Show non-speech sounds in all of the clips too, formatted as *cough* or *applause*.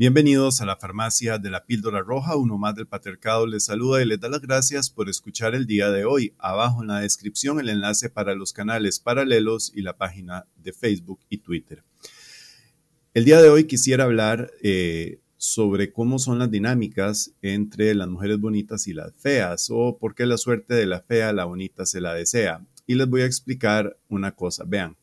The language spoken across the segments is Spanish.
Bienvenidos a la farmacia de la píldora roja, uno más del patriarcado les saluda y les da las gracias por escuchar el día de hoy. Abajo en la descripción el enlace para los canales paralelos y la página de Facebook y Twitter. El día de hoy quisiera hablar eh, sobre cómo son las dinámicas entre las mujeres bonitas y las feas o por qué la suerte de la fea la bonita se la desea. Y les voy a explicar una cosa, vean,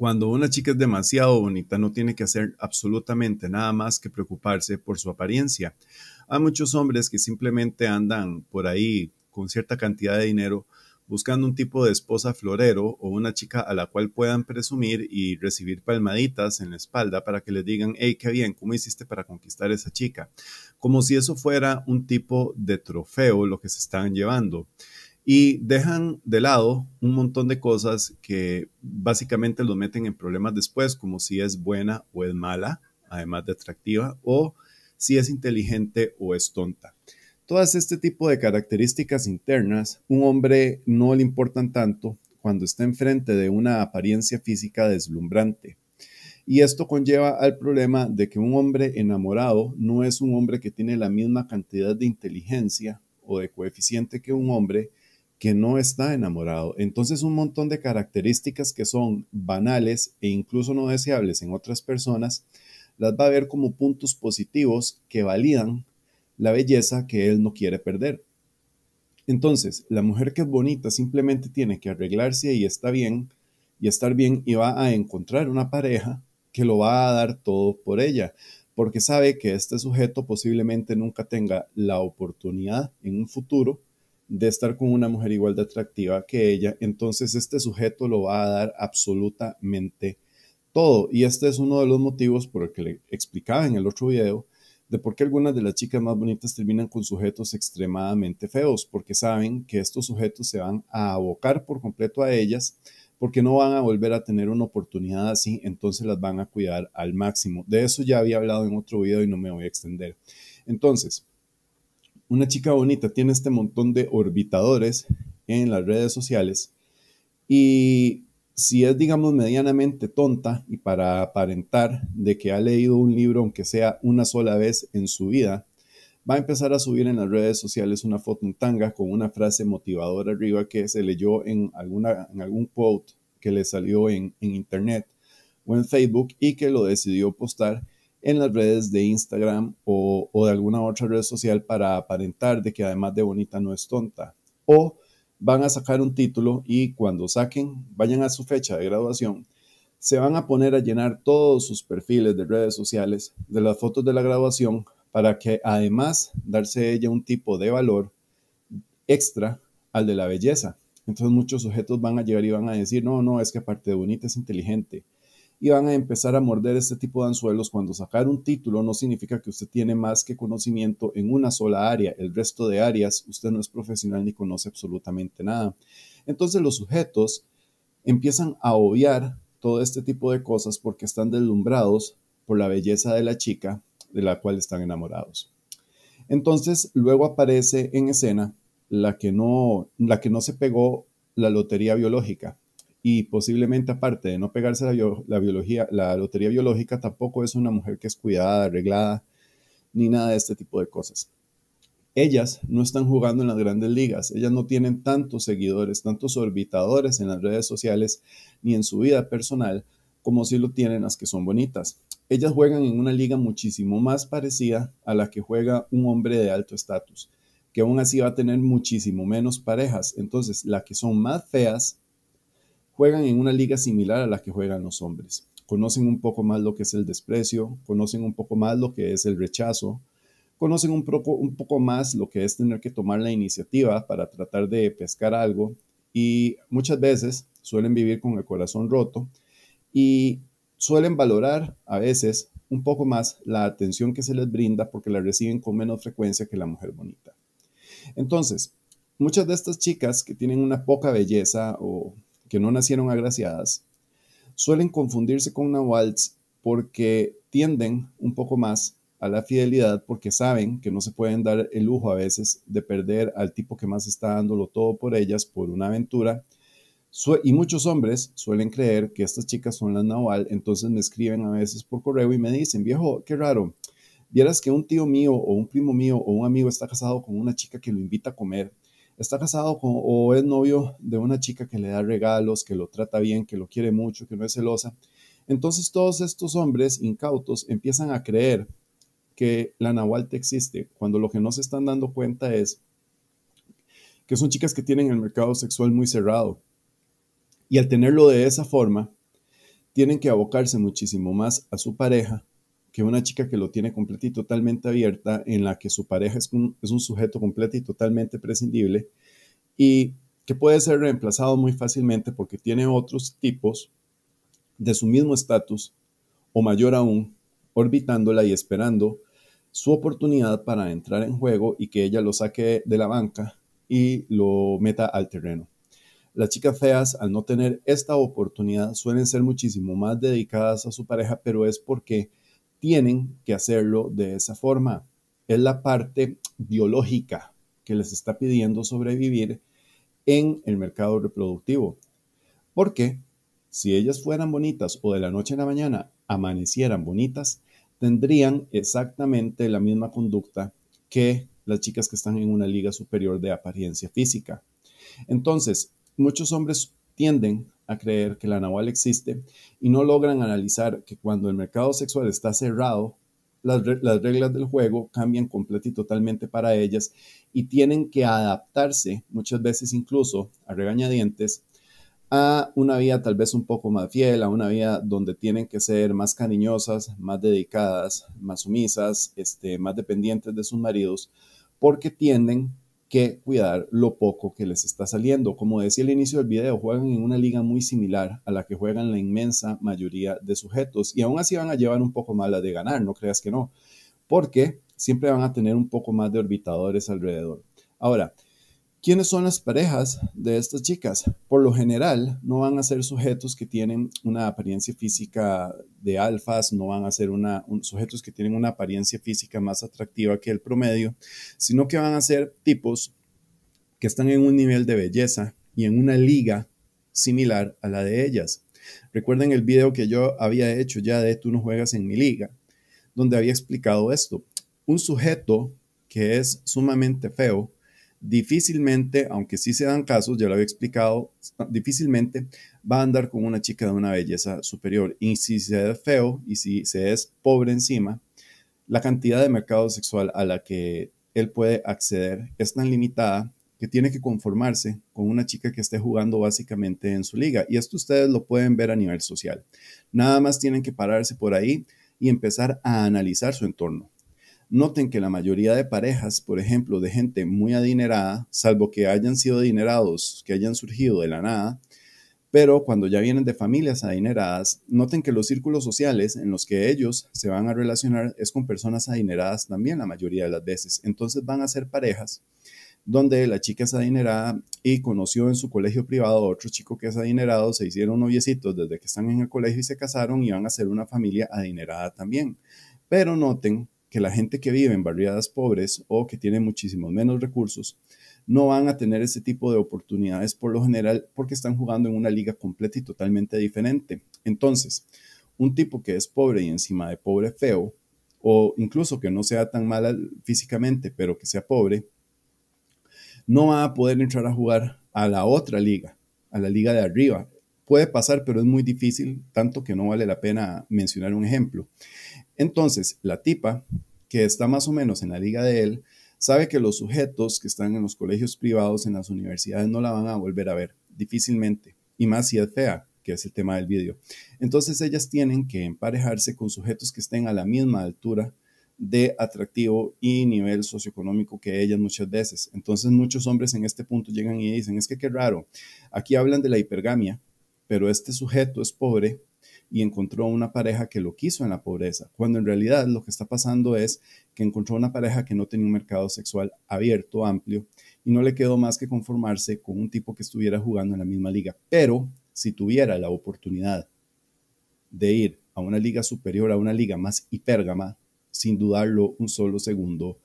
cuando una chica es demasiado bonita no tiene que hacer absolutamente nada más que preocuparse por su apariencia. Hay muchos hombres que simplemente andan por ahí con cierta cantidad de dinero buscando un tipo de esposa florero o una chica a la cual puedan presumir y recibir palmaditas en la espalda para que le digan, hey, qué bien, ¿cómo hiciste para conquistar a esa chica? Como si eso fuera un tipo de trofeo lo que se estaban llevando y dejan de lado un montón de cosas que básicamente los meten en problemas después, como si es buena o es mala, además de atractiva, o si es inteligente o es tonta. Todas este tipo de características internas, un hombre no le importan tanto cuando está enfrente de una apariencia física deslumbrante. Y esto conlleva al problema de que un hombre enamorado no es un hombre que tiene la misma cantidad de inteligencia o de coeficiente que un hombre que no está enamorado. Entonces un montón de características que son banales e incluso no deseables en otras personas, las va a ver como puntos positivos que validan la belleza que él no quiere perder. Entonces, la mujer que es bonita simplemente tiene que arreglarse y está bien, y estar bien, y va a encontrar una pareja que lo va a dar todo por ella, porque sabe que este sujeto posiblemente nunca tenga la oportunidad en un futuro de estar con una mujer igual de atractiva que ella, entonces este sujeto lo va a dar absolutamente todo. Y este es uno de los motivos por el que le explicaba en el otro video de por qué algunas de las chicas más bonitas terminan con sujetos extremadamente feos, porque saben que estos sujetos se van a abocar por completo a ellas, porque no van a volver a tener una oportunidad así, entonces las van a cuidar al máximo. De eso ya había hablado en otro video y no me voy a extender. Entonces, una chica bonita tiene este montón de orbitadores en las redes sociales y si es, digamos, medianamente tonta y para aparentar de que ha leído un libro, aunque sea una sola vez en su vida, va a empezar a subir en las redes sociales una foto en tanga con una frase motivadora arriba que se leyó en, alguna, en algún quote que le salió en, en internet o en Facebook y que lo decidió postar en las redes de Instagram o, de alguna otra red social para aparentar de que además de bonita no es tonta. O van a sacar un título y cuando saquen, vayan a su fecha de graduación, se van a poner a llenar todos sus perfiles de redes sociales de las fotos de la graduación para que además darse ella un tipo de valor extra al de la belleza. Entonces muchos sujetos van a llegar y van a decir, no, no, es que aparte de bonita es inteligente y van a empezar a morder este tipo de anzuelos cuando sacar un título no significa que usted tiene más que conocimiento en una sola área, el resto de áreas usted no es profesional ni conoce absolutamente nada. Entonces los sujetos empiezan a obviar todo este tipo de cosas porque están deslumbrados por la belleza de la chica de la cual están enamorados. Entonces luego aparece en escena la que no, la que no se pegó la lotería biológica, y posiblemente aparte de no pegarse la, la, biología, la lotería biológica, tampoco es una mujer que es cuidada, arreglada, ni nada de este tipo de cosas. Ellas no están jugando en las grandes ligas, ellas no tienen tantos seguidores, tantos orbitadores en las redes sociales ni en su vida personal como si lo tienen las que son bonitas. Ellas juegan en una liga muchísimo más parecida a la que juega un hombre de alto estatus, que aún así va a tener muchísimo menos parejas. Entonces, las que son más feas juegan en una liga similar a la que juegan los hombres. Conocen un poco más lo que es el desprecio, conocen un poco más lo que es el rechazo, conocen un poco, un poco más lo que es tener que tomar la iniciativa para tratar de pescar algo y muchas veces suelen vivir con el corazón roto y suelen valorar a veces un poco más la atención que se les brinda porque la reciben con menos frecuencia que la mujer bonita. Entonces, muchas de estas chicas que tienen una poca belleza o que no nacieron agraciadas, suelen confundirse con una porque tienden un poco más a la fidelidad porque saben que no se pueden dar el lujo a veces de perder al tipo que más está dándolo todo por ellas por una aventura. y muchos hombres suelen creer que estas chicas son las naval, entonces me escriben a veces por correo y me dicen, viejo, qué raro, vieras que un tío mío o un primo mío o un amigo está casado con una chica que lo invita a comer está casado o es novio de una chica que le da regalos, que lo trata bien, que lo quiere mucho, que no es celosa. Entonces todos estos hombres incautos empiezan a creer que la Nahualte existe, cuando lo que no se están dando cuenta es que son chicas que tienen el mercado sexual muy cerrado. Y al tenerlo de esa forma, tienen que abocarse muchísimo más a su pareja una chica que lo tiene completa y totalmente abierta, en la que su pareja es un, es un sujeto completo y totalmente prescindible y que puede ser reemplazado muy fácilmente porque tiene otros tipos de su mismo estatus o mayor aún, orbitándola y esperando su oportunidad para entrar en juego y que ella lo saque de la banca y lo meta al terreno. Las chicas feas, al no tener esta oportunidad, suelen ser muchísimo más dedicadas a su pareja, pero es porque tienen que hacerlo de esa forma. Es la parte biológica que les está pidiendo sobrevivir en el mercado reproductivo. Porque si ellas fueran bonitas o de la noche a la mañana amanecieran bonitas, tendrían exactamente la misma conducta que las chicas que están en una liga superior de apariencia física. Entonces, muchos hombres tienden a creer que la nahual existe y no logran analizar que cuando el mercado sexual está cerrado, las, reglas del juego cambian completamente y totalmente para ellas y tienen que adaptarse, muchas veces incluso a regañadientes, a una vida tal vez un poco más fiel, a una vida donde tienen que ser más cariñosas, más dedicadas, más sumisas, este, más dependientes de sus maridos, porque tienden que cuidar lo poco que les está saliendo. Como decía al inicio del video, juegan en una liga muy similar a la que juegan la inmensa mayoría de sujetos y aún así van a llevar un poco más la de ganar, no creas que no, porque siempre van a tener un poco más de orbitadores alrededor. Ahora, ¿Quiénes son las parejas de estas chicas? Por lo general, no van a ser sujetos que tienen una apariencia física de alfas, no van a ser sujetos que tienen una apariencia física más atractiva que el promedio, sino que van a ser tipos que están en un nivel de belleza y en una liga similar a la de ellas. Recuerden el video que yo había hecho ya de Tú no juegas en mi liga, donde había explicado esto. Un sujeto que es sumamente feo difícilmente, aunque sí se dan casos, ya lo había explicado, difícilmente va a andar con una chica de una belleza superior. Y si se es feo y si se es pobre encima, la cantidad de mercado sexual a la que él puede acceder es tan limitada que tiene que conformarse con una chica que esté jugando básicamente en su liga. Y esto ustedes lo pueden ver a nivel social. Nada más tienen que pararse por ahí y empezar a analizar su entorno. Noten que la mayoría de parejas, por ejemplo, de gente muy adinerada, salvo que hayan sido adinerados, que hayan surgido de la nada, pero cuando ya vienen de familias adineradas, noten que los círculos sociales en los que ellos se van a relacionar es con personas adineradas también la mayoría de las veces. Entonces van a ser parejas donde la chica es adinerada y conoció en su colegio privado a otro chico que es adinerado, se hicieron noviecitos desde que están en el colegio y se casaron y van a ser una familia adinerada también. Pero noten que la gente que vive en barriadas pobres o que tiene muchísimos menos recursos no van a tener ese tipo de oportunidades por lo general porque están jugando en una liga completa y totalmente diferente. Entonces, un tipo que es pobre y encima de pobre feo, o incluso que no sea tan mala físicamente, pero que sea pobre, no va a poder entrar a jugar a la otra liga, a la liga de arriba. Puede pasar, pero es muy difícil, tanto que no vale la pena mencionar un ejemplo. Entonces, la tipa, que está más o menos en la liga de él, sabe que los sujetos que están en los colegios privados, en las universidades, no la van a volver a ver, difícilmente, y más si es fea, que es el tema del vídeo. Entonces, ellas tienen que emparejarse con sujetos que estén a la misma altura de atractivo y nivel socioeconómico que ellas muchas veces. Entonces muchos hombres en este punto llegan y dicen, es que qué raro, aquí hablan de la hipergamia, pero este sujeto es pobre y encontró una pareja que lo quiso en la pobreza, cuando en realidad lo que está pasando es que encontró una pareja que no tenía un mercado sexual abierto, amplio, y no le quedó más que conformarse con un tipo que estuviera jugando en la misma liga. Pero si tuviera la oportunidad de ir a una liga superior, a una liga más hipérgama, sin dudarlo un solo segundo,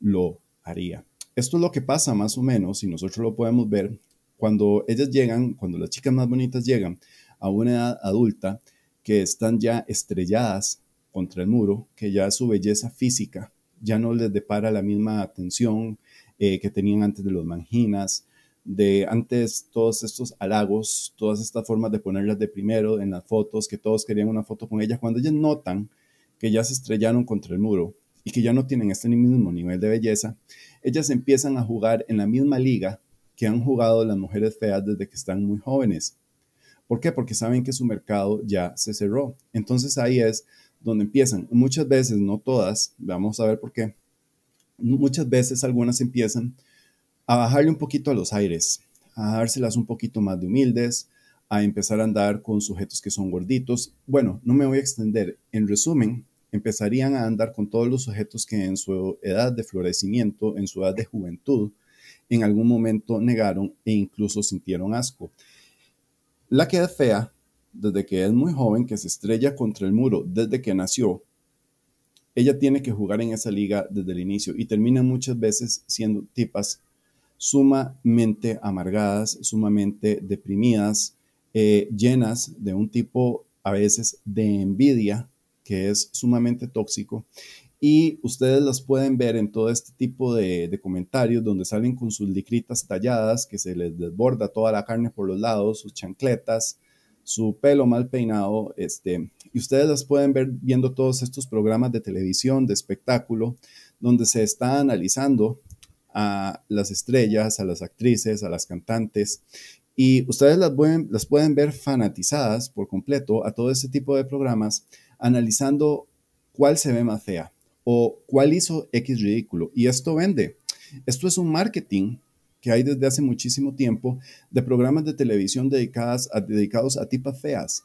lo haría. Esto es lo que pasa más o menos, y nosotros lo podemos ver, cuando ellas llegan, cuando las chicas más bonitas llegan a una edad adulta que están ya estrelladas contra el muro, que ya su belleza física ya no les depara la misma atención eh, que tenían antes de los manginas, de antes todos estos halagos, todas estas formas de ponerlas de primero en las fotos, que todos querían una foto con ellas, cuando ellas notan que ya se estrellaron contra el muro y que ya no tienen este mismo nivel de belleza, ellas empiezan a jugar en la misma liga que han jugado las mujeres feas desde que están muy jóvenes. ¿Por qué? Porque saben que su mercado ya se cerró. Entonces ahí es donde empiezan. Muchas veces, no todas, vamos a ver por qué. Muchas veces algunas empiezan a bajarle un poquito a los aires, a dárselas un poquito más de humildes, a empezar a andar con sujetos que son gorditos. Bueno, no me voy a extender. En resumen, empezarían a andar con todos los sujetos que en su edad de florecimiento, en su edad de juventud, en algún momento negaron e incluso sintieron asco. La que es fea, desde que es muy joven, que se estrella contra el muro desde que nació, ella tiene que jugar en esa liga desde el inicio y termina muchas veces siendo tipas sumamente amargadas, sumamente deprimidas, eh, llenas de un tipo a veces de envidia que es sumamente tóxico y ustedes las pueden ver en todo este tipo de, comentarios donde salen con sus licritas talladas, que se les desborda toda la carne por los lados, sus chancletas, su pelo mal peinado, este, y ustedes las pueden ver viendo todos estos programas de televisión, de espectáculo, donde se está analizando a las estrellas, a las actrices, a las cantantes, y ustedes las pueden, las pueden ver fanatizadas por completo a todo este tipo de programas, analizando cuál se ve más fea, o cuál hizo X ridículo. Y esto vende. Esto es un marketing que hay desde hace muchísimo tiempo de programas de televisión dedicados a tipas feas.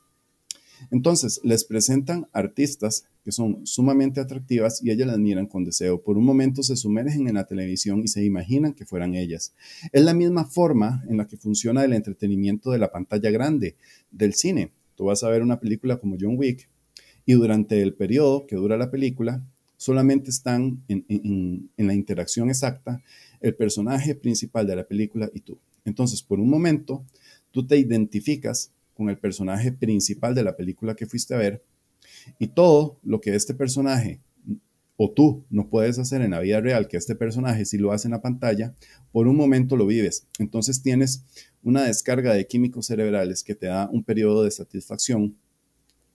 Entonces, les presentan artistas que son sumamente atractivas y ellas las miran con deseo. Por un momento se sumergen en la televisión y se imaginan que fueran ellas. Es la misma forma en la que funciona el entretenimiento de la pantalla grande, del cine. Tú vas a ver una película como John Wick y durante el periodo que dura la película, solamente están en, la interacción exacta el personaje principal de la película y tú. Entonces, por un momento, tú te identificas con el personaje principal de la película que fuiste a ver y todo lo que este personaje o tú no puedes hacer en la vida real, que este personaje si lo hace en la pantalla, por un momento lo vives. Entonces tienes una descarga de químicos cerebrales que te da un periodo de satisfacción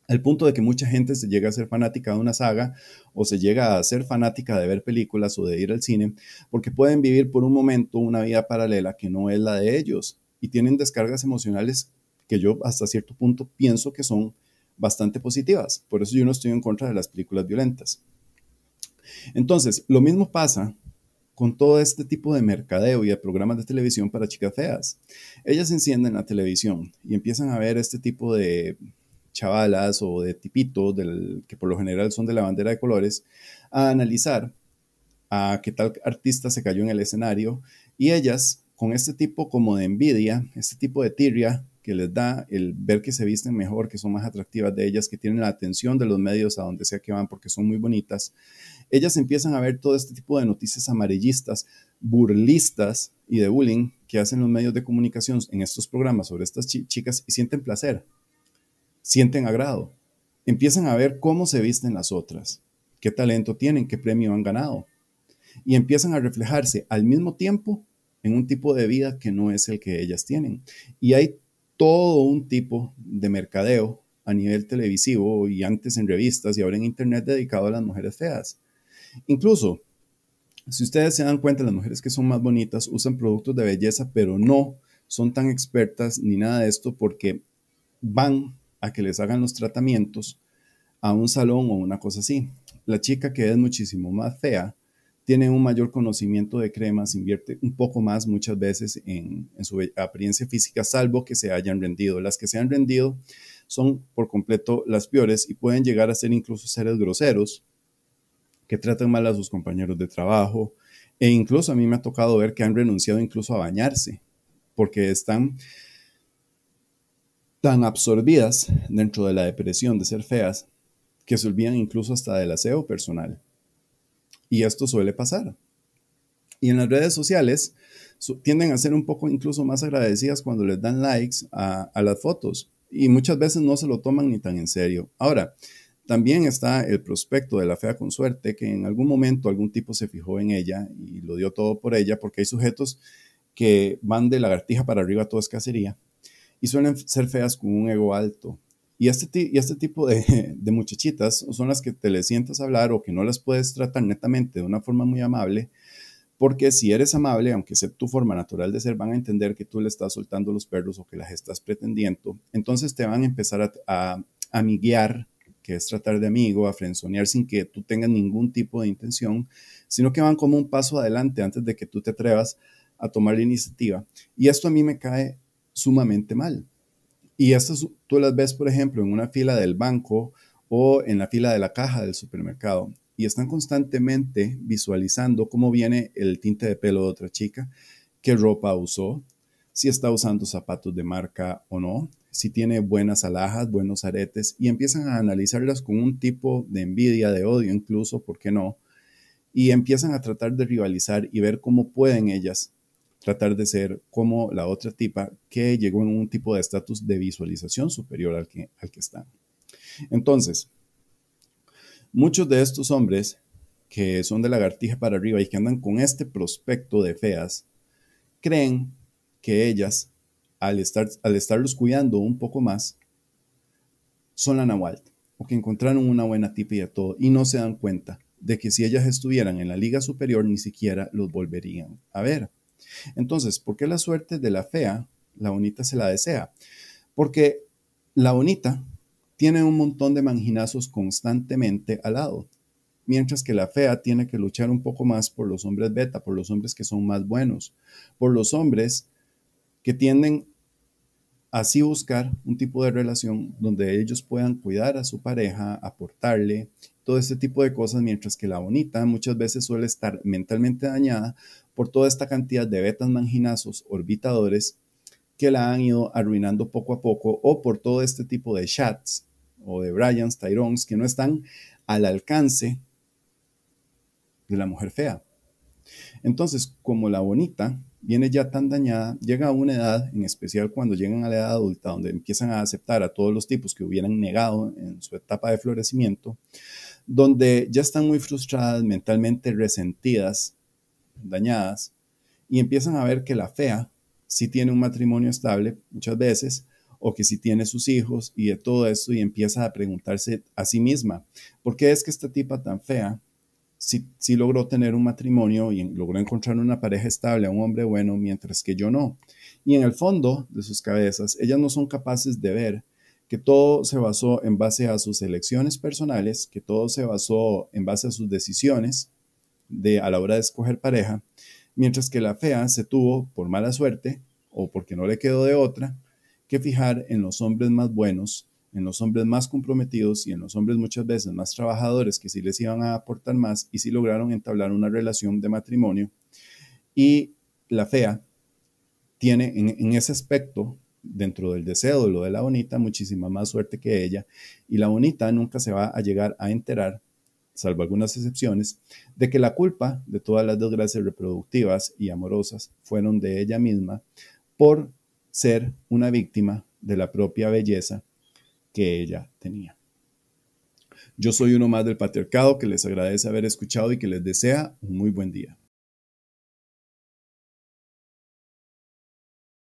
al punto de que mucha gente se llega a ser fanática de una saga o se llega a ser fanática de ver películas o de ir al cine, porque pueden vivir por un momento una vida paralela que no es la de ellos y tienen descargas emocionales que yo hasta cierto punto pienso que son bastante positivas. Por eso yo no estoy en contra de las películas violentas. Entonces, lo mismo pasa con todo este tipo de mercadeo y de programas de televisión para chicas feas. Ellas encienden la televisión y empiezan a ver este tipo de chavalas o de tipitos, del, que por lo general son de la bandera de colores, a analizar a qué tal artista se cayó en el escenario y ellas con este tipo como de envidia, este tipo de tiria que les da el ver que se visten mejor, que son más atractivas de ellas, que tienen la atención de los medios a donde sea que van porque son muy bonitas, ellas empiezan a ver todo este tipo de noticias amarillistas, burlistas y de bullying que hacen los medios de comunicación en estos programas sobre estas chicas y sienten placer sienten agrado. Empiezan a ver cómo se visten las otras, qué talento tienen, qué premio han ganado. Y empiezan a reflejarse al mismo tiempo en un tipo de vida que no es el que ellas tienen. Y hay todo un tipo de mercadeo a nivel televisivo y antes en revistas y ahora en internet dedicado a las mujeres feas. Incluso, si ustedes se dan cuenta, las mujeres que son más bonitas usan productos de belleza, pero no son tan expertas ni nada de esto porque van a que les hagan los tratamientos a un salón o una cosa así. La chica que es muchísimo más fea tiene un mayor conocimiento de cremas, invierte un poco más muchas veces en, su apariencia física, salvo que se hayan rendido. Las que se han rendido son por completo las peores y pueden llegar a ser incluso seres groseros que tratan mal a sus compañeros de trabajo. E incluso a mí me ha tocado ver que han renunciado incluso a bañarse porque están tan absorbidas dentro de la depresión de ser feas que se olvidan incluso hasta del aseo personal. Y esto suele pasar. Y en las redes sociales tienden a ser un poco incluso más agradecidas cuando les dan likes a, las fotos y muchas veces no se lo toman ni tan en serio. Ahora, también está el prospecto de la fea con suerte, que en algún momento algún tipo se fijó en ella y lo dio todo por ella, porque hay sujetos que van de lagartija para arriba a toda escasería y suelen ser feas con un ego alto. Y este, y este tipo *laughs* de, muchachitas son las que te le sientas a hablar o que no las puedes tratar netamente de una forma muy amable, porque si eres amable, aunque sea tu forma natural de ser, van a entender que tú le estás soltando los perros o que las estás pretendiendo. Entonces te van a empezar a, a amiguear, que es tratar de amigo, a frenzonear sin que tú tengas ningún tipo de intención, sino que van como un paso adelante antes de que tú te atrevas a tomar la iniciativa. Y esto a mí me cae sumamente mal. Y estas tú las ves, por ejemplo, en una fila del banco o en la fila de la caja del supermercado y están constantemente visualizando cómo viene el tinte de pelo de otra chica, qué ropa usó, si está usando zapatos de marca o no, si tiene buenas alhajas, buenos aretes, y empiezan a analizarlas con un tipo de envidia, de odio incluso, ¿por qué no? Y empiezan a tratar de rivalizar y ver cómo pueden ellas tratar de ser como la otra tipa que llegó en un tipo de estatus de visualización superior al que, al que está. Entonces, muchos de estos hombres que son de lagartija para arriba y que andan con este prospecto de feas, creen que ellas, al, estar, al estarlos cuidando un poco más, son la Nahual, o que encontraron una buena tipa y a todo, y no se dan cuenta de que si ellas estuvieran en la liga superior, ni siquiera los volverían a ver. Entonces, ¿por qué la suerte de la fea, la bonita se la desea? Porque la bonita tiene un montón de manginazos constantemente al lado, mientras que la fea tiene que luchar un poco más por los hombres beta, por los hombres que son más buenos, por los hombres que tienden Así buscar un tipo de relación donde ellos puedan cuidar a su pareja, aportarle, todo este tipo de cosas, mientras que la bonita muchas veces suele estar mentalmente dañada por toda esta cantidad de betas manginazos orbitadores que la han ido arruinando poco a poco o por todo este tipo de chats o de Bryans, tyrons que no están al alcance de la mujer fea. Entonces, como la bonita viene ya tan dañada, llega a una edad, en especial cuando llegan a la edad adulta, donde empiezan a aceptar a todos los tipos que hubieran negado en su etapa de florecimiento, donde ya están muy frustradas, mentalmente resentidas, dañadas, y empiezan a ver que la fea si tiene un matrimonio estable muchas veces, o que si tiene sus hijos y de todo esto y empieza a preguntarse a sí misma, ¿por qué es que esta tipa tan fea si logró tener un matrimonio y logró encontrar una pareja estable, a un hombre bueno, mientras que yo no. Y en el fondo de sus cabezas, ellas no son capaces de ver que todo se basó en base a sus elecciones personales, que todo se basó en base a sus decisiones de, a la hora de escoger pareja, mientras que la fea se tuvo, por mala suerte o porque no le quedó de otra, que fijar en los hombres más buenos en los hombres más comprometidos y en los hombres muchas veces más trabajadores que sí les iban a aportar más y sí lograron entablar una relación de matrimonio. Y la fea tiene en, en ese aspecto, dentro del deseo de lo de la bonita, muchísima más suerte que ella. Y la bonita nunca se va a llegar a enterar salvo algunas excepciones, de que la culpa de todas las desgracias reproductivas y amorosas fueron de ella misma por ser una víctima de la propia belleza que ella tenía. Yo soy uno más del patriarcado que les agradece haber escuchado y que les desea un muy buen día.